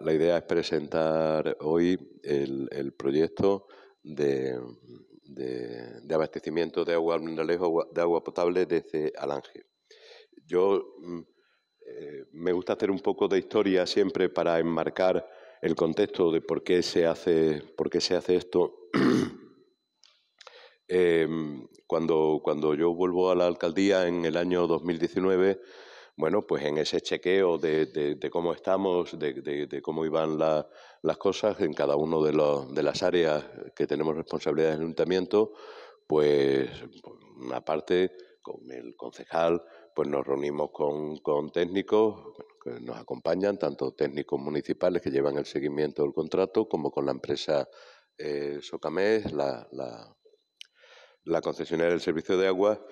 la idea es presentar hoy el, proyecto de, abastecimiento de agua de agua potable desde Alange. Yo mm, eh, me gusta hacer un poco de historia siempre para enmarcar el contexto de por qué se hace, por qué se hace esto. Em, cuando, cuando yo vuelvo a la alcaldía en el año 2019, bueno, pues en ese chequeo de, cómo estamos, de, cómo iban las cosas en cada una de, las áreas que tenemos responsabilidad en el ayuntamiento, pues una parte con el concejal, pues nos reunimos con, técnicos que nos acompañan, tanto técnicos municipales que llevan el seguimiento del contrato, como con la empresa eh, Socamés, la, concesionaria del servicio de agua,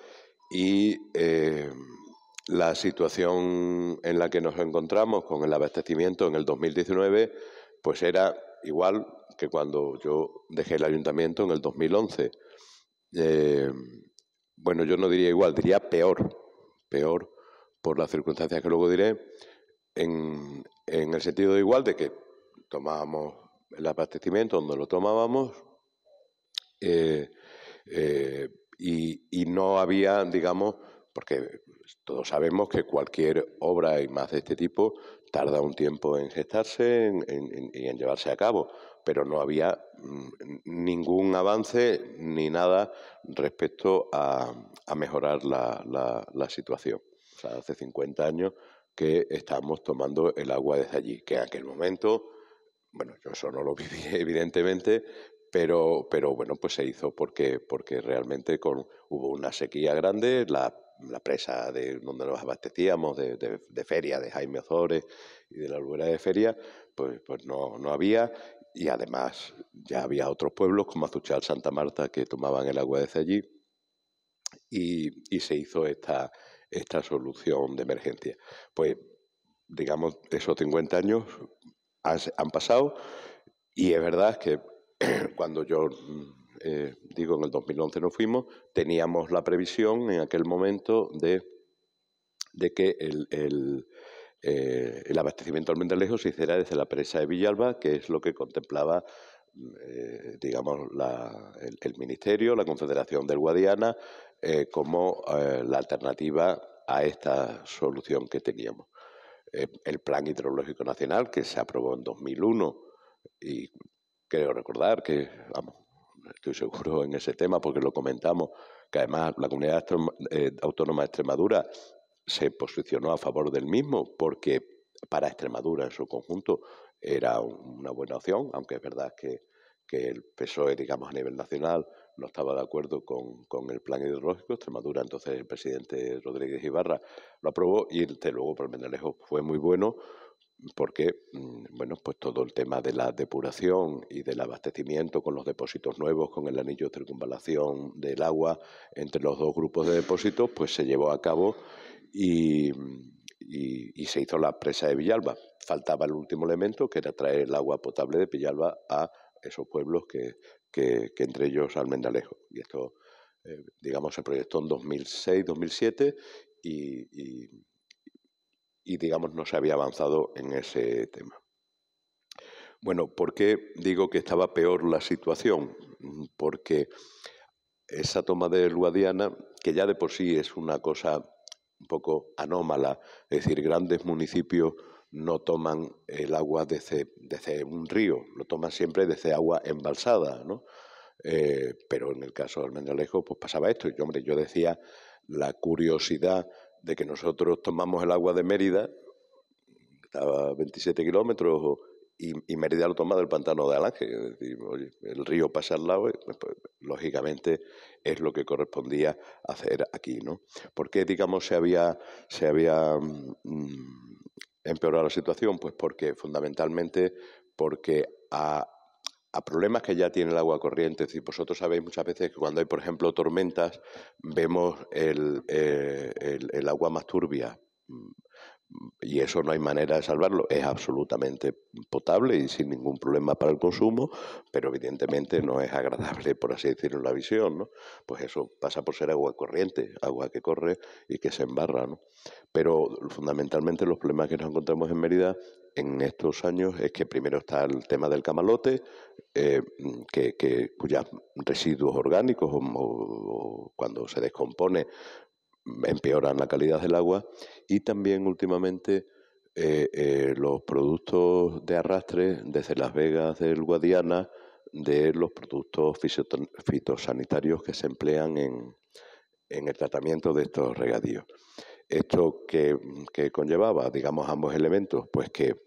y eh, la situación en la que nos encontramos con el abastecimiento en el 2019, pues era igual que cuando yo dejé el ayuntamiento en el 2011. Eh, bueno, yo no diría igual, diría peor, peor por las circunstancias que luego diré, en, en el sentido igual de que tomábamos el abastecimiento donde lo tomábamos eh, eh, y, no había, digamos, porque pues todos sabemos que cualquier obra y más de este tipo tarda un tiempo en gestarse y en, llevarse a cabo, pero no había mm, ningún avance ni nada respecto a, mejorar la, situación. hace 50 años que estamos tomando el agua desde allí, que en aquel momento, bueno, yo eso no lo viví evidentemente, pero, pero bueno, pues se hizo porque, porque realmente hubo una sequía grande, la la presa de donde nos abastecíamos, de, feria, de Jaime Ozores y de la albuera de Feria, pues, pues no, había. Y además ya había otros pueblos como Azuchal, Santa Marta, que tomaban el agua desde allí. Y, se hizo esta, esta solución de emergencia. Pues, digamos, esos 50 años han pasado y es verdad que cuando yo mm, eh, digo, en el 2011 nos fuimos, teníamos la previsión en aquel momento de, que eh, el, abastecimiento al Mendelejo se hiciera desde la presa de Villalba, que es lo que contemplaba eh, digamos, el, Ministerio, la Confederación del Guadiana, como la alternativa a esta solución que teníamos. el Plan Hidrológico Nacional, que se aprobó en 2001 y creo recordar que vamos, estoy seguro en ese tema porque lo comentamos, que además la comunidad eh, autónoma de Extremadura se posicionó a favor del mismo porque para Extremadura en su conjunto era una buena opción, aunque es verdad que, el PSOE, digamos, a nivel nacional no estaba de acuerdo con, el plan hidrológico. Extremadura, entonces el presidente Rodríguez Ibarra lo aprobó y desde luego por Mendelejo fue muy bueno porque mm, bueno, pues todo el tema de la depuración y del abastecimiento con los depósitos nuevos, con el anillo de circunvalación del agua entre los dos grupos de depósitos, pues se llevó a cabo y, mm, se hizo la presa de Villalba. Faltaba el último elemento, que era traer el agua potable de Villalba a esos pueblos que, que, entre ellos Almendalejo. Y esto, eh, digamos, se proyectó en 2006-2007 y y digamos no se había avanzado en ese tema. Bueno, ¿por qué digo que estaba peor la situación? Mm, porque esa toma de Luadiana, que ya de por sí es una cosa un poco anómala, es decir, grandes municipios no toman el agua desde, un río, lo toman siempre desde agua embalsada, ¿no? Eh, pero en el caso de Almendralejo, pues pasaba esto. Yo, hombre, yo decía la curiosidad de que nosotros tomamos el agua de Mérida, estaba a 27 kilómetros, y, Mérida lo toma del pantano de Alange. el río pasa al lado, eh, pues, pues, lógicamente es lo que correspondía hacer aquí. ¿no? Porque, digamos, se había, se había mm, mm, empeorado la situación? Pues porque, fundamentalmente, porque a a problemas que ya tiene el agua corriente. Es decir, vosotros sabéis muchas veces que cuando hay, por ejemplo, tormentas, vemos el, eh, agua más turbia mm, y eso no hay manera de salvarlo. Es absolutamente potable y sin ningún problema para el consumo, pero evidentemente no es agradable, por así decirlo, la visión, ¿no? Pues eso pasa por ser agua corriente, agua que corre y que se embarra, ¿no? Pero fundamentalmente los problemas que nos encontramos en Mérida en estos años es que primero está el tema del camalote, eh, mm, que, cuyos pues, residuos orgánicos cuando se descompone mm, empeoran la calidad del agua y también últimamente eh, eh, los productos de arrastre desde las vegas del Guadiana de los productos fitosanitarios que se emplean en el tratamiento de estos regadíos. ¿Esto que, conllevaba, digamos, ambos elementos? Pues que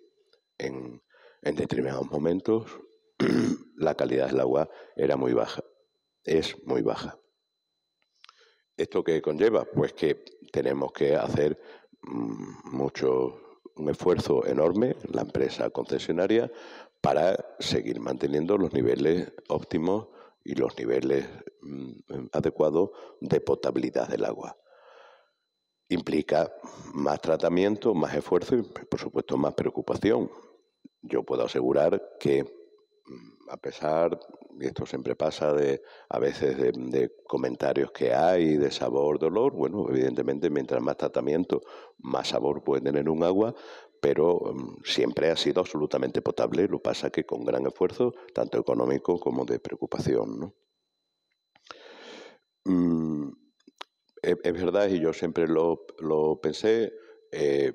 en, en determinados momentos la calidad del agua era muy baja, es muy baja. ¿Esto que conlleva? Pues que tenemos que hacer mm, mucho, un esfuerzo enorme, la empresa concesionaria, para seguir manteniendo los niveles óptimos y los niveles mm, adecuados de potabilidad del agua implica más tratamiento, más esfuerzo y, por supuesto, más preocupación. Yo puedo asegurar que, mm, a pesar, y esto siempre pasa de, a veces de, comentarios que hay de sabor, dolor, bueno, evidentemente, mientras más tratamiento, más sabor puede tener un agua, pero mm, siempre ha sido absolutamente potable, lo pasa que con gran esfuerzo, tanto económico como de preocupación. ¿no? Mm, es, verdad y yo siempre lo, lo pensé. Eh,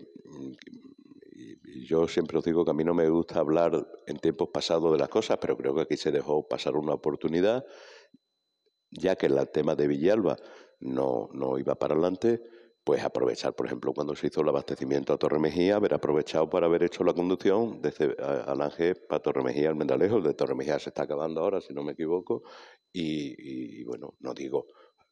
yo siempre os digo que a mí no me gusta hablar en tiempos pasados de las cosas, pero creo que aquí se dejó pasar una oportunidad, ya que el tema de Villalba no, no iba para adelante, pues aprovechar, por ejemplo, cuando se hizo el abastecimiento a Torremejía, haber aprovechado para haber hecho la conducción desde Alange para Torremejía, al el de Torremejía se está acabando ahora, si no me equivoco, y bueno, no digo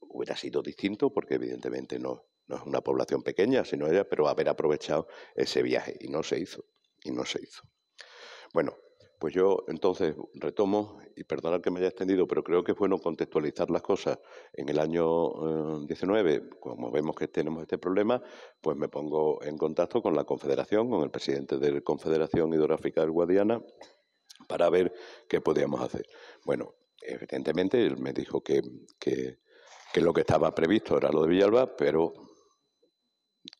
hubiera sido distinto porque evidentemente no, no es una población pequeña, sino ella, pero haber aprovechado ese viaje y no se hizo, y no se hizo. Bueno, pues yo entonces retomo, y perdonad que me haya extendido, pero creo que es bueno contextualizar las cosas. En el año 19, eh, como vemos que tenemos este problema, pues me pongo en contacto con la Confederación, con el presidente de la Confederación Hidrográfica del Guadiana, para ver qué podíamos hacer. Bueno, evidentemente él me dijo que que lo que estaba previsto era lo de Villalba, pero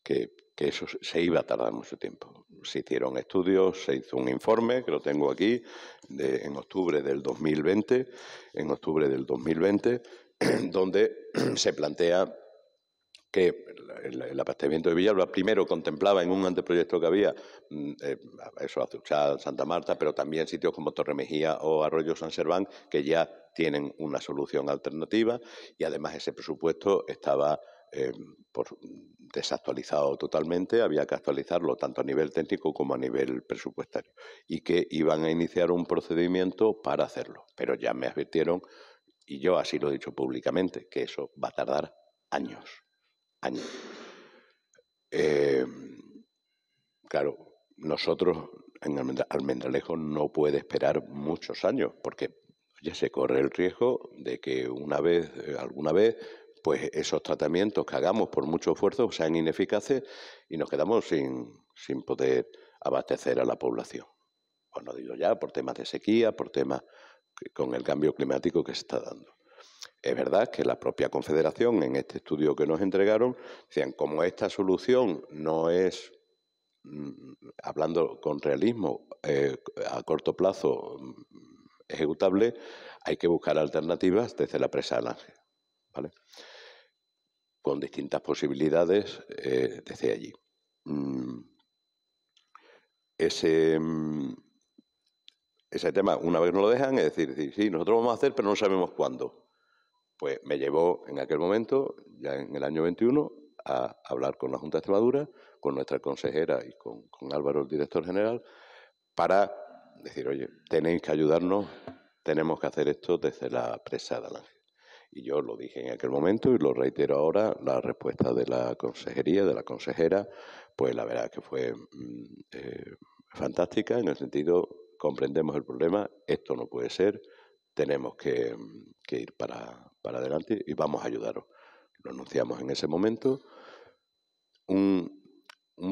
que, eso se iba a tardar mucho tiempo. Se hicieron estudios, se hizo un informe, que lo tengo aquí, de, en octubre del 2020, en octubre del 2020, donde se plantea que el, el de Villalba primero contemplaba en un anteproyecto que había, mm, eh, eso, Azuchal, Santa Marta, pero también sitios como Torremejía o Arroyo San Serván, que ya tienen una solución alternativa y además ese presupuesto estaba eh, desactualizado totalmente, había que actualizarlo tanto a nivel técnico como a nivel presupuestario y que iban a iniciar un procedimiento para hacerlo. Pero ya me advirtieron, y yo así lo he dicho públicamente, que eso va a tardar años. Eh, claro, nosotros en Almendralejo no puede esperar muchos años porque ya se corre el riesgo de que una vez, eh, alguna vez, pues esos tratamientos que hagamos por mucho esfuerzo sean ineficaces y nos quedamos sin, poder abastecer a la población. Bueno, digo ya por temas de sequía, por temas con el cambio climático que se está dando. Es verdad que la propia Confederación, en este estudio que nos entregaron, decían, como esta solución no es, mm, hablando con realismo, eh, a corto plazo mm, ejecutable, hay que buscar alternativas desde la presa del ángel, con distintas posibilidades eh, desde allí. Mm, ese, ese tema, una vez no lo dejan, es decir, sí, nosotros vamos a hacer, pero no sabemos cuándo. Pues me llevó en aquel momento, ya en el año 21, a hablar con la Junta de Extremadura, con nuestra consejera y con, Álvaro, el director general, para decir, oye, tenéis que ayudarnos, tenemos que hacer esto desde la presa de Alange. Y yo lo dije en aquel momento y lo reitero ahora, la respuesta de la consejería, de la consejera, pues la verdad que fue mm, eh, fantástica en el sentido, comprendemos el problema, esto no puede ser, tenemos que, ir para, adelante y vamos a ayudaros. Lo anunciamos en ese momento. Un,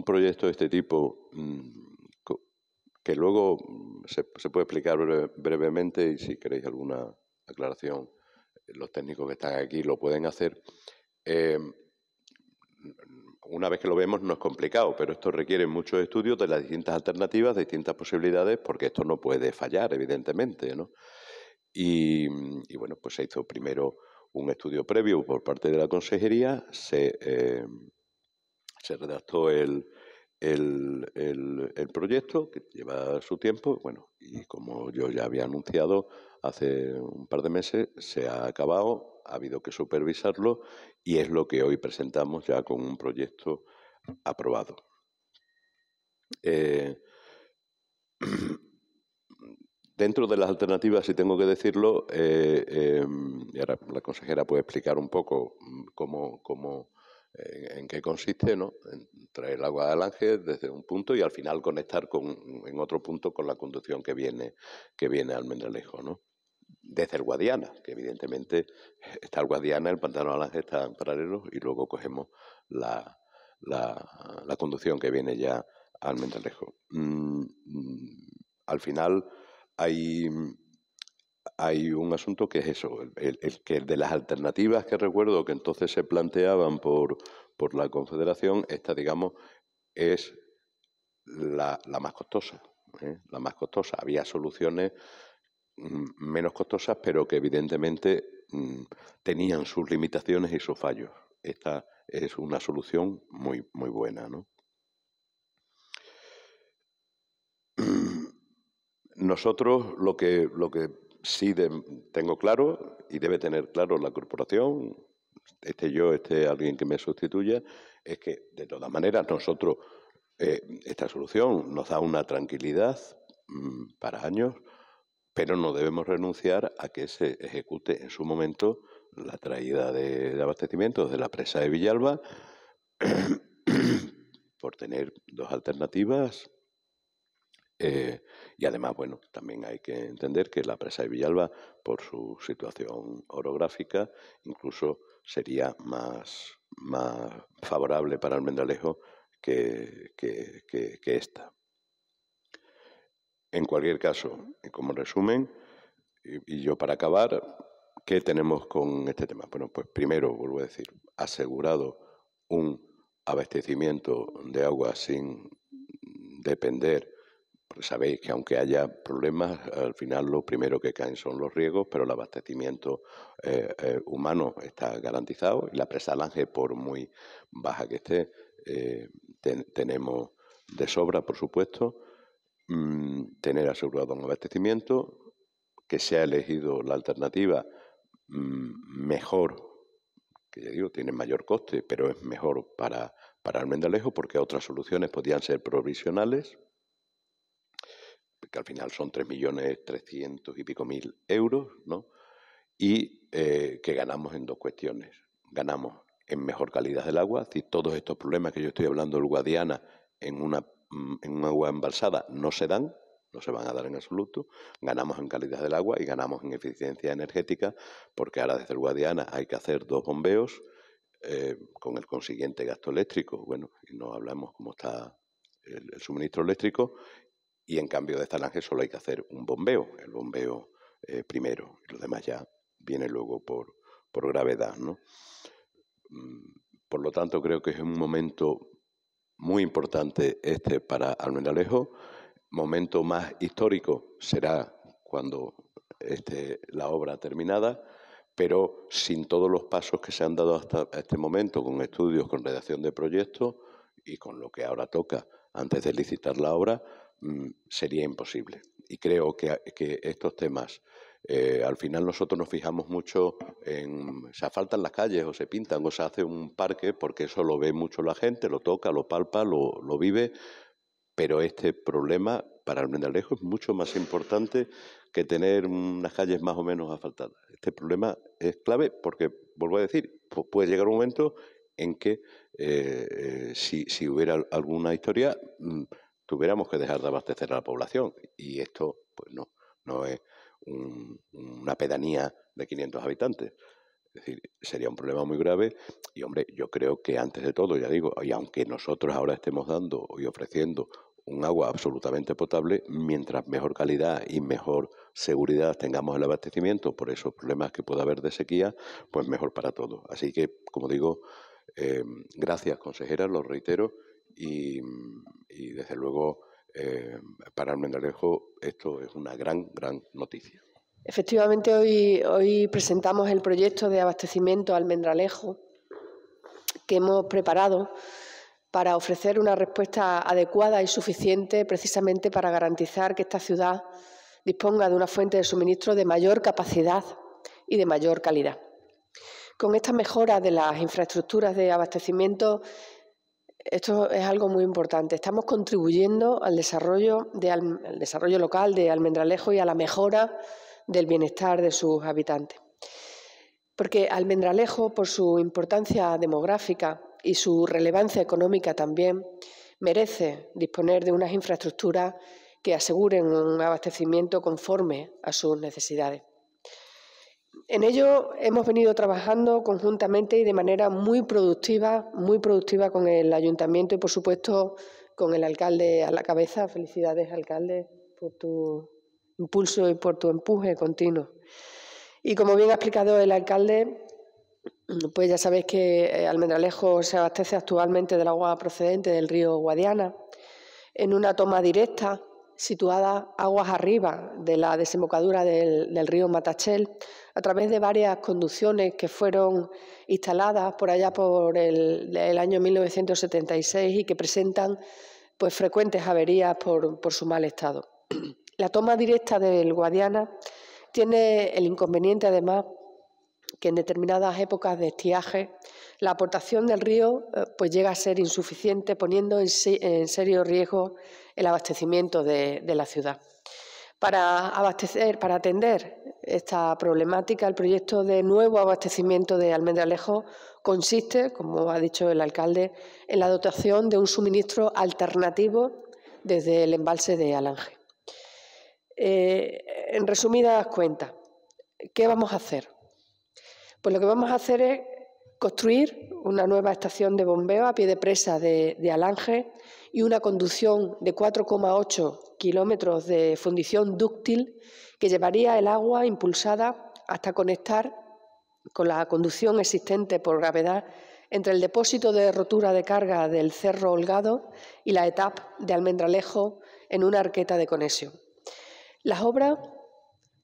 proyecto de este tipo mm, que luego mm, se, puede explicar brevemente y si queréis alguna aclaración, eh, los técnicos que están aquí lo pueden hacer. Eh, una vez que lo vemos no es complicado, pero esto requiere muchos estudios de las distintas alternativas, de distintas posibilidades, porque esto no puede fallar, evidentemente, ¿no? Mm, y, bueno, pues se hizo primero un estudio previo por parte de la consejería, se, eh, redactó el, el, proyecto, que lleva su tiempo, bueno, y como yo ya había anunciado hace un par de meses, se ha acabado, ha habido que supervisarlo y es lo que hoy presentamos ya con un proyecto aprobado. Eh, Dentro de las alternativas, si tengo que decirlo, eh, eh, y ahora la consejera puede explicar un poco mm, cómo, cómo eh, en, qué consiste, ¿no? traer el agua del ángel desde un punto y al final conectar con, en otro punto con la conducción que viene, que viene al Mendelejo, ¿no? Desde el Guadiana, que evidentemente está el Guadiana, el pantano de Alange está en paralelo y luego cogemos la, conducción que viene ya al Mendelejo. Mm, mm, al final hay, mm, hay un asunto que es eso, el, el, que de las alternativas que recuerdo que entonces se planteaban por, la Confederación, esta, digamos, es la, la más costosa. ¿eh? La más costosa. Había soluciones mm, menos costosas, pero que evidentemente mm, tenían sus limitaciones y sus fallos. Esta es una solución muy, muy buena, ¿no? Nosotros lo que, lo que sí tengo claro, y debe tener claro la corporación, este yo, este alguien que me sustituya, es que de todas maneras nosotros, eh, esta solución nos da una tranquilidad mm, para años, pero no debemos renunciar a que se ejecute en su momento la traída de, de abastecimientos de la presa de Villalba por tener dos alternativas eh, y además, bueno, también hay que entender que la presa de Villalba, por su situación orográfica, incluso sería más, favorable para Almendralejo que, que, esta. En cualquier caso, como resumen, y yo para acabar, ¿qué tenemos con este tema? Bueno, pues primero, vuelvo a decir, asegurado un abastecimiento de agua sin depender pues, sabéis que aunque haya problemas, al final lo primero que caen son los riegos, pero el abastecimiento eh, eh, humano está garantizado y la presa Lange, por muy baja que esté, eh, tenemos de sobra, por supuesto. Mm, tener asegurado un abastecimiento, que se ha elegido la alternativa mm, mejor, que ya digo, tiene mayor coste, pero es mejor para, para Almendalejo porque otras soluciones podían ser provisionales que al final son tres millones y pico mil euros, ¿no? Y eh, que ganamos en dos cuestiones. Ganamos en mejor calidad del agua, si todos estos problemas que yo estoy hablando del Guadiana en una, mm, agua embalsada no se dan, no se van a dar en absoluto. Ganamos en calidad del agua y ganamos en eficiencia energética, porque ahora desde el Guadiana hay que hacer dos bombeos eh, con el consiguiente gasto eléctrico. Bueno, y no hablamos cómo está el suministro eléctrico y en cambio de esta solo hay que hacer un bombeo, el bombeo eh, primero, y lo demás ya viene luego por, por gravedad. ¿no? Mm, por lo tanto, creo que es un momento muy importante este para Almendralejo. Momento más histórico será cuando esté la obra terminada, pero sin todos los pasos que se han dado hasta este momento, con estudios, con redacción de proyectos y con lo que ahora toca antes de licitar la obra, Mm, sería imposible. Y creo que, estos temas, eh, al final nosotros nos fijamos mucho en se asfaltan las calles o se pintan o se hace un parque porque eso lo ve mucho la gente, lo toca, lo palpa, lo, vive, pero este problema para el Mendalejo es mucho más importante que tener unas calles más o menos asfaltadas. Este problema es clave porque, vuelvo a decir, puede llegar un momento en que eh, eh, si, si, hubiera alguna historia mm, tuviéramos que dejar de abastecer a la población. Y esto, pues no, no es una pedanía de 500 habitantes. Es decir, sería un problema muy grave. Y hombre, yo creo que antes de todo, ya digo, y aunque nosotros ahora estemos dando y ofreciendo un agua absolutamente potable, mientras mejor calidad y mejor seguridad tengamos el abastecimiento por esos problemas que pueda haber de sequía, pues mejor para todos. Así que, como digo, eh, gracias, consejera, lo reitero, y, desde luego eh, para Almendralejo esto es una gran, gran noticia. Efectivamente, hoy, hoy presentamos el proyecto de abastecimiento Almendralejo que hemos preparado para ofrecer una respuesta adecuada y suficiente precisamente para garantizar que esta ciudad disponga de una fuente de suministro de mayor capacidad y de mayor calidad. Con esta mejora de las infraestructuras de abastecimiento esto es algo muy importante. Estamos contribuyendo al desarrollo, al desarrollo local de Almendralejo y a la mejora del bienestar de sus habitantes. Porque Almendralejo, por su importancia demográfica y su relevancia económica también, merece disponer de unas infraestructuras que aseguren un abastecimiento conforme a sus necesidades. En ello hemos venido trabajando conjuntamente y de manera muy productiva, muy productiva con el ayuntamiento y por supuesto con el alcalde a la cabeza. Felicidades, alcalde, por tu impulso y por tu empuje continuo. Y como bien ha explicado el alcalde, pues ya sabéis que eh, Almendralejo se abastece actualmente del agua procedente del río Guadiana en una toma directa situada aguas arriba de la desembocadura del, río Matachel, a través de varias conducciones que fueron instaladas por allá por el, año 1976 y que presentan pues, frecuentes averías por, su mal estado. La toma directa del Guadiana tiene el inconveniente, además, que en determinadas épocas de estiaje la aportación del río eh, pues llega a ser insuficiente, poniendo en, serio riesgo el abastecimiento de, la ciudad. Para abastecer, para atender esta problemática, el proyecto de nuevo abastecimiento de Almendralejo consiste, como ha dicho el alcalde, en la dotación de un suministro alternativo desde el embalse de Alange. Eh, en resumidas cuentas, ¿qué vamos a hacer? Pues lo que vamos a hacer es construir una nueva estación de bombeo a pie de presa de, de Alange y una conducción de 4,8 kilómetros de fundición dúctil que llevaría el agua impulsada hasta conectar con la conducción existente por gravedad entre el depósito de rotura de carga del Cerro Holgado y la etapa de Almendralejo en una arqueta de conexión. Las obras,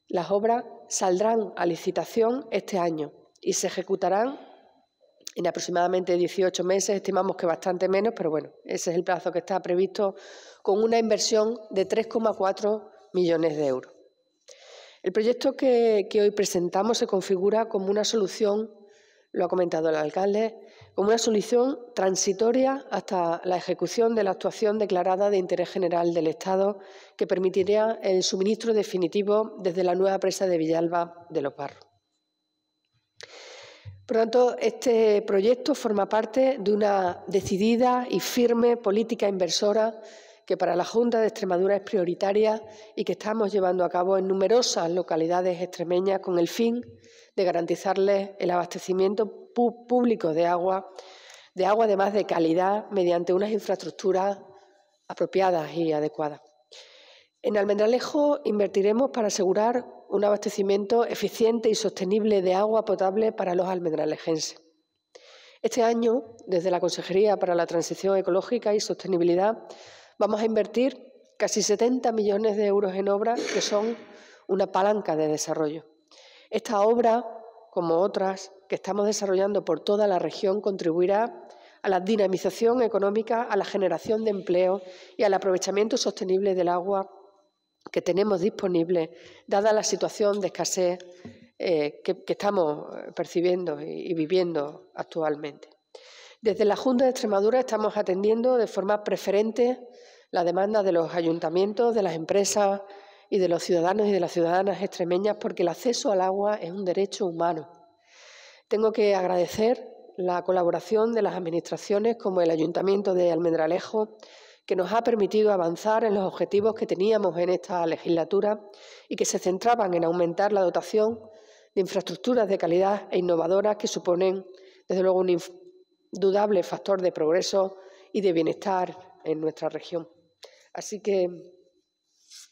las obras saldrán a licitación este año y se ejecutarán en aproximadamente 18 meses, estimamos que bastante menos, pero bueno, ese es el plazo que está previsto con una inversión de 3,4 millones de euros. El proyecto que, hoy presentamos se configura como una solución, lo ha comentado el alcalde, como una solución transitoria hasta la ejecución de la actuación declarada de interés general del Estado que permitiría el suministro definitivo desde la nueva presa de Villalba de los Barros. Por tanto, este proyecto forma parte de una decidida y firme política inversora que para la Junta de Extremadura es prioritaria y que estamos llevando a cabo en numerosas localidades extremeñas con el fin de garantizarles el abastecimiento público de agua, de agua además de calidad, mediante unas infraestructuras apropiadas y adecuadas. En Almendralejo invertiremos para asegurar un abastecimiento eficiente y sostenible de agua potable para los almendralejenses. Este año, desde la Consejería para la Transición Ecológica y Sostenibilidad, vamos a invertir casi 70 millones de euros en obras que son una palanca de desarrollo. Esta obra, como otras que estamos desarrollando por toda la región, contribuirá a la dinamización económica, a la generación de empleo y al aprovechamiento sostenible del agua que tenemos disponible dada la situación de escasez eh, que, estamos eh, percibiendo y, y viviendo actualmente. Desde la Junta de Extremadura estamos atendiendo de forma preferente la demanda de los ayuntamientos, de las empresas y de los ciudadanos y de las ciudadanas extremeñas porque el acceso al agua es un derecho humano. Tengo que agradecer la colaboración de las administraciones como el Ayuntamiento de Almendralejo, que nos ha permitido avanzar en los objetivos que teníamos en esta legislatura y que se centraban en aumentar la dotación de infraestructuras de calidad e innovadoras que suponen, desde luego, un indudable factor de progreso y de bienestar en nuestra región. Así que,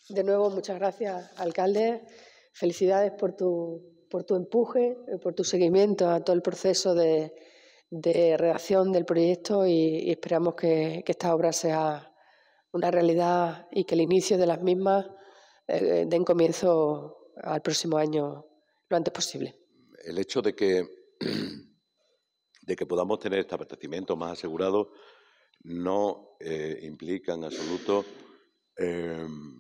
de nuevo, muchas gracias, alcalde. Felicidades por tu, por tu empuje, por tu seguimiento a todo el proceso de, redacción del proyecto y, esperamos que esta obra sea una realidad y que el inicio de las mismas eh, eh, den comienzo al próximo año lo antes posible. El hecho de que, de que podamos tener este abastecimiento más asegurado no eh, implica en absoluto em,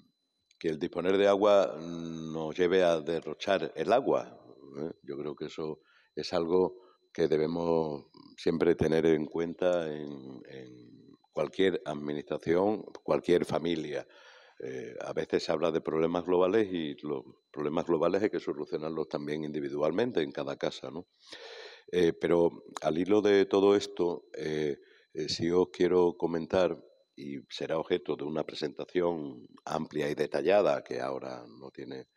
que el disponer de agua nos lleve a derrochar el agua. Yo creo que eso es algo que debemos siempre tener en cuenta en cualquier administración, cualquier familia. Eh, a veces se habla de problemas globales y los problemas globales hay que solucionarlos también individualmente en cada casa. ¿no? Eh, pero al hilo de todo esto, eh, si os quiero comentar, y será objeto de una presentación amplia y detallada, que ahora no tiene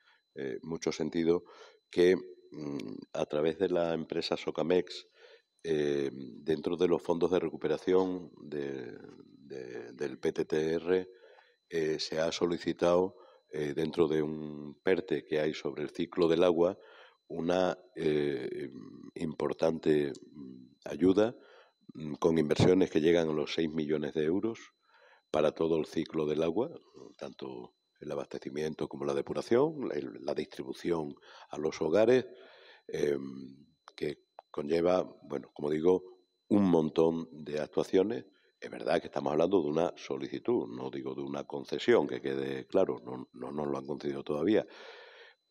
mucho sentido, que mm, a través de la empresa Socamex eh, dentro de los fondos de recuperación del PTTR eh, se ha solicitado eh, dentro de un PERTE e que hay sobre el ciclo del agua una importante mm, ayuda mm, con inversiones que llegan a los 6 millones de euros para todo el ciclo del agua, tanto el abastecimiento como la depuración, la, la distribución a los hogares, em, que conlleva, bueno, como digo, un montón de actuaciones. Es verdad que estamos hablando de una solicitud, no digo de una concesión, que quede claro, no, no nos lo han concedido todavía.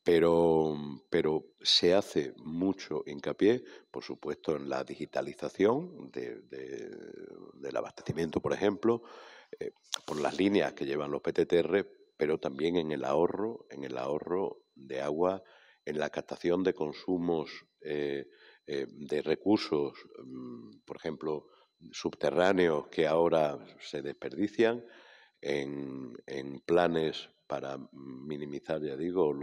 Pero, pero se hace mucho hincapié, por supuesto, en la digitalización del abastecimiento, por ejemplo, eh, por las líneas que llevan los PTTR, pero también en el ahorro, en el ahorro de agua, en la captación de consumos eh, eh, de recursos, mm, por ejemplo, subterráneos que ahora se desperdician en, en planes para minimizar, ya digo,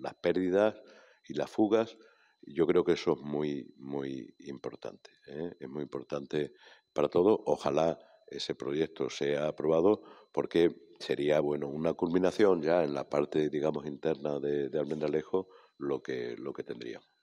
las pérdidas y las fugas. Yo creo que eso es muy, muy importante. ¿eh? Es muy importante para todo. Ojalá ese proyecto sea aprobado porque sería bueno una culminación ya en la parte digamos interna de, de Almendralejo lo que lo que tendríamos.